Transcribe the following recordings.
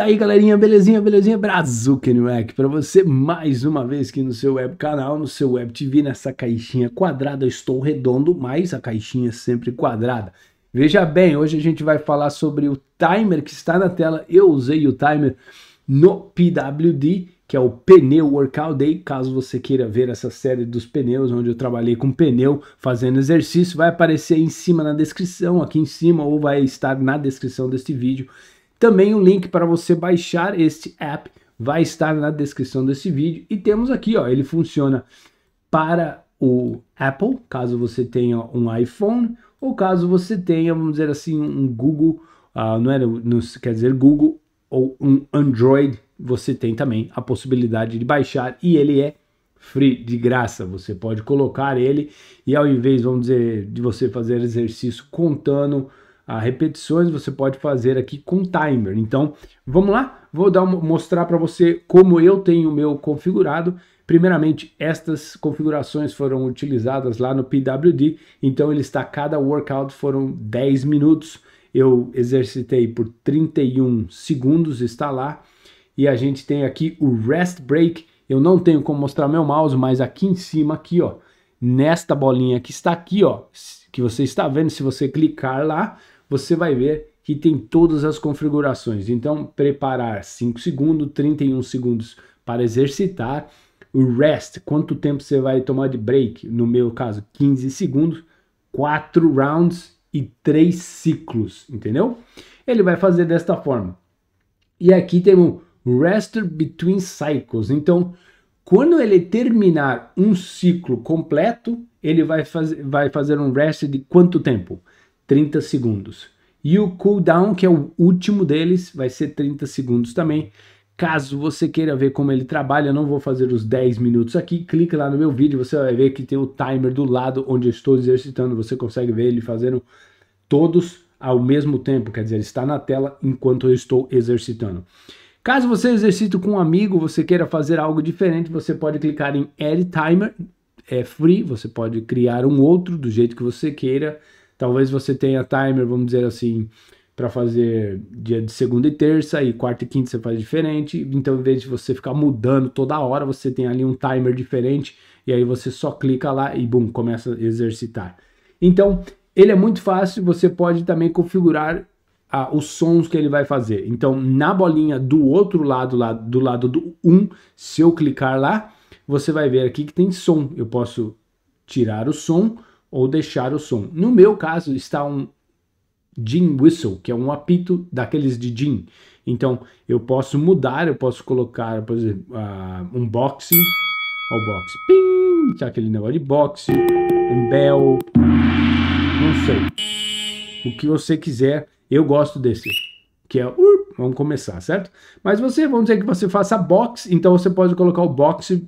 aí galerinha, belezinha, belezinha? Brasil, Mac para você mais uma vez aqui no seu web canal, no seu web TV, nessa caixinha quadrada. Eu estou redondo, mas a caixinha é sempre quadrada. Veja bem, hoje a gente vai falar sobre o timer que está na tela. Eu usei o timer no PWD, que é o Pneu Workout Day. Caso você queira ver essa série dos pneus, onde eu trabalhei com pneu fazendo exercício, vai aparecer aí em cima na descrição, aqui em cima, ou vai estar na descrição deste vídeo também o link para você baixar este app vai estar na descrição desse vídeo. E temos aqui, ó, ele funciona para o Apple, caso você tenha um iPhone, ou caso você tenha, vamos dizer assim, um Google, uh, não, era, não quer dizer Google, ou um Android, você tem também a possibilidade de baixar e ele é free, de graça. Você pode colocar ele e ao invés, vamos dizer, de você fazer exercício contando a repetições você pode fazer aqui com timer. Então, vamos lá? Vou dar, mostrar para você como eu tenho o meu configurado. Primeiramente, estas configurações foram utilizadas lá no PWD, então ele está, cada workout foram 10 minutos. Eu exercitei por 31 segundos, está lá. E a gente tem aqui o rest break. Eu não tenho como mostrar meu mouse, mas aqui em cima, aqui ó, nesta bolinha que está aqui ó, que você está vendo, se você clicar lá, você vai ver que tem todas as configurações. Então, preparar 5 segundos, 31 segundos para exercitar. O rest, quanto tempo você vai tomar de break? No meu caso, 15 segundos, 4 rounds e 3 ciclos, entendeu? Ele vai fazer desta forma. E aqui tem o rest between cycles. Então, quando ele terminar um ciclo completo, ele vai, faz vai fazer um rest de quanto tempo? 30 segundos. E o cooldown, que é o último deles, vai ser 30 segundos também. Caso você queira ver como ele trabalha, não vou fazer os 10 minutos aqui, clique lá no meu vídeo, você vai ver que tem o timer do lado onde eu estou exercitando, você consegue ver ele fazendo todos ao mesmo tempo, quer dizer, está na tela enquanto eu estou exercitando. Caso você exercite com um amigo, você queira fazer algo diferente, você pode clicar em Add Timer, é free, você pode criar um outro do jeito que você queira, Talvez você tenha timer, vamos dizer assim, para fazer dia de segunda e terça, e quarta e quinta você faz diferente. Então, em vez de você ficar mudando toda hora, você tem ali um timer diferente, e aí você só clica lá e bum, começa a exercitar. Então, ele é muito fácil, você pode também configurar ah, os sons que ele vai fazer. Então, na bolinha do outro lado, lá, do lado do 1, se eu clicar lá, você vai ver aqui que tem som. Eu posso tirar o som ou deixar o som. No meu caso, está um gin whistle, que é um apito daqueles de gin. Então, eu posso mudar, eu posso colocar, por exemplo, uh, um boxe, um o boxe, pim, tá aquele negócio de boxe, um bell, não sei. O que você quiser, eu gosto desse, que é, uh, vamos começar, certo? Mas você, vamos dizer que você faça boxe, então você pode colocar o boxe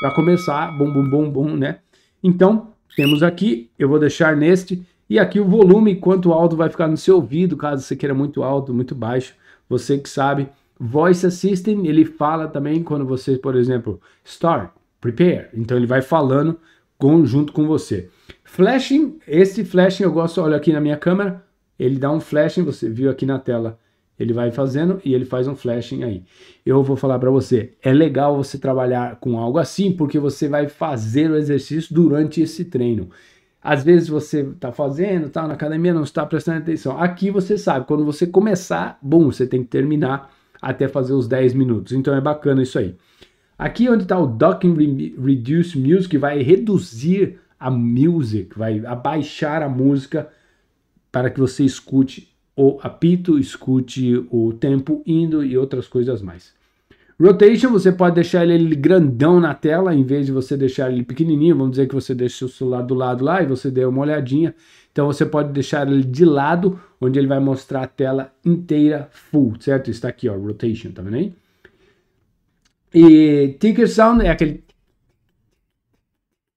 para começar, bum, bum, bum, bum, né? Então, temos aqui, eu vou deixar neste, e aqui o volume, quanto alto vai ficar no seu ouvido, caso você queira muito alto, muito baixo, você que sabe. Voice Assistant, ele fala também quando você, por exemplo, start, prepare. Então ele vai falando com, junto com você. Flashing, esse flashing eu gosto, olha aqui na minha câmera, ele dá um flashing, você viu aqui na tela ele vai fazendo e ele faz um flashing aí. Eu vou falar para você, é legal você trabalhar com algo assim porque você vai fazer o exercício durante esse treino. Às vezes você está fazendo, tá na academia, não está prestando atenção. Aqui você sabe, quando você começar, bom, você tem que terminar até fazer os 10 minutos. Então é bacana isso aí. Aqui é onde está o Docking Reduce Music, vai reduzir a music, vai abaixar a música para que você escute o apito, escute o tempo indo e outras coisas mais. Rotation, você pode deixar ele grandão na tela, em vez de você deixar ele pequenininho, vamos dizer que você deixa o celular do lado lá e você deu uma olhadinha. Então você pode deixar ele de lado, onde ele vai mostrar a tela inteira full, certo? Está aqui, ó, rotation, tá vendo aí? E ticker sound é aquele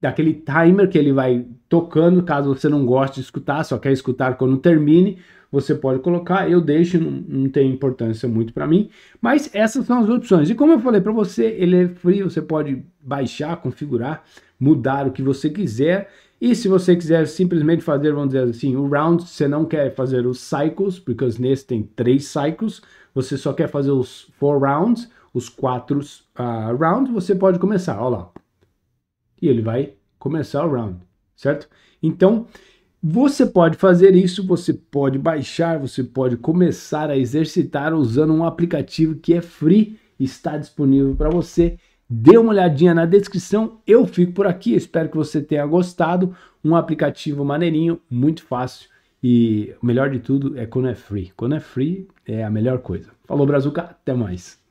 daquele timer que ele vai tocando, caso você não goste de escutar, só quer escutar quando termine, você pode colocar, eu deixo, não, não tem importância muito para mim, mas essas são as opções. E como eu falei para você, ele é free, você pode baixar, configurar, mudar o que você quiser. E se você quiser simplesmente fazer, vamos dizer assim, o round, você não quer fazer os cycles, porque nesse tem três cycles, você só quer fazer os four rounds, os quatro uh, rounds, você pode começar, olha lá. E ele vai começar o round certo? Então, você pode fazer isso, você pode baixar, você pode começar a exercitar usando um aplicativo que é free, está disponível para você. Dê uma olhadinha na descrição, eu fico por aqui, espero que você tenha gostado. Um aplicativo maneirinho, muito fácil e o melhor de tudo é quando é free. Quando é free é a melhor coisa. Falou, Brazuca, até mais.